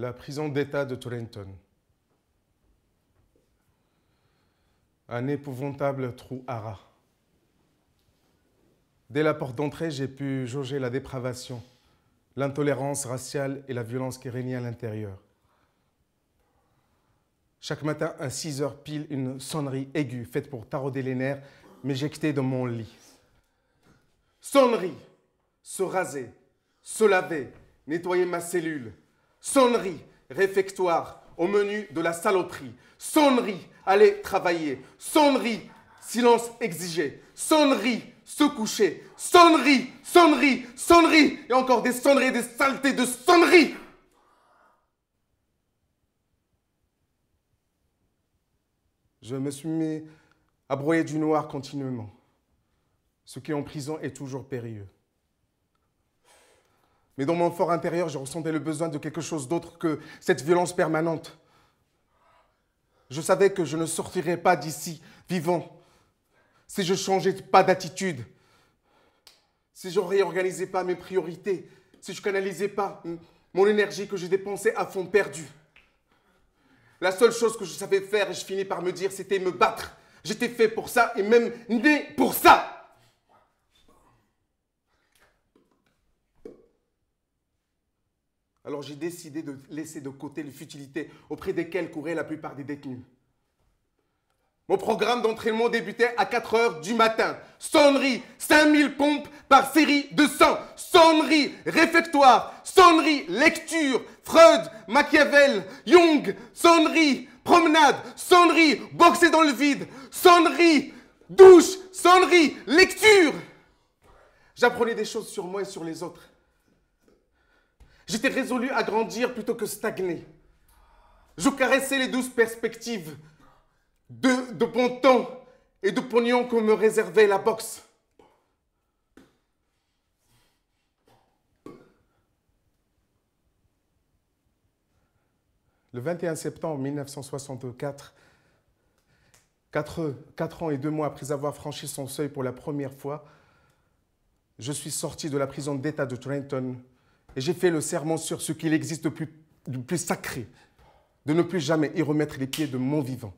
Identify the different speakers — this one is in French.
Speaker 1: la prison d'État de Torrington, Un épouvantable trou à ras. Dès la porte d'entrée, j'ai pu jauger la dépravation, l'intolérance raciale et la violence qui régnait à l'intérieur. Chaque matin, à 6 heures pile, une sonnerie aiguë faite pour tarauder les nerfs m'éjectait dans mon lit. Sonnerie Se raser, se laver, nettoyer ma cellule, Sonnerie, réfectoire, au menu de la saloperie. Sonnerie, aller travailler. Sonnerie, silence exigé. Sonnerie, se coucher. Sonnerie, sonnerie, sonnerie. Et encore des sonneries, des saletés de sonnerie. Je me suis mis à broyer du noir continuellement. Ce qui est en prison est toujours périlleux. Mais dans mon fort intérieur, je ressentais le besoin de quelque chose d'autre que cette violence permanente. Je savais que je ne sortirais pas d'ici vivant si je changeais pas d'attitude, si je réorganisais pas mes priorités, si je canalisais pas hmm, mon énergie que j'ai dépensais à fond perdu. La seule chose que je savais faire, et je finis par me dire, c'était me battre. J'étais fait pour ça et même né pour ça. Alors j'ai décidé de laisser de côté les futilités auprès desquelles couraient la plupart des détenus. Mon programme d'entraînement débutait à 4 heures du matin. Sonnerie, 5000 pompes par série de sang. Sonnerie, réfectoire. Sonnerie, lecture. Freud, Machiavel, Jung. Sonnerie, promenade. Sonnerie, boxer dans le vide. Sonnerie, douche. Sonnerie, lecture. J'apprenais des choses sur moi et sur les autres. J'étais résolu à grandir plutôt que stagner. Je caressais les douces perspectives de, bon temps et de pognon qu'on me réservait la boxe. Le 21 septembre 1964, 4 quatre, ans et deux mois après avoir franchi son seuil pour la première fois, je suis sorti de la prison d'État de Trenton et j'ai fait le serment sur ce qu'il existe de plus, de plus sacré, de ne plus jamais y remettre les pieds de mon vivant.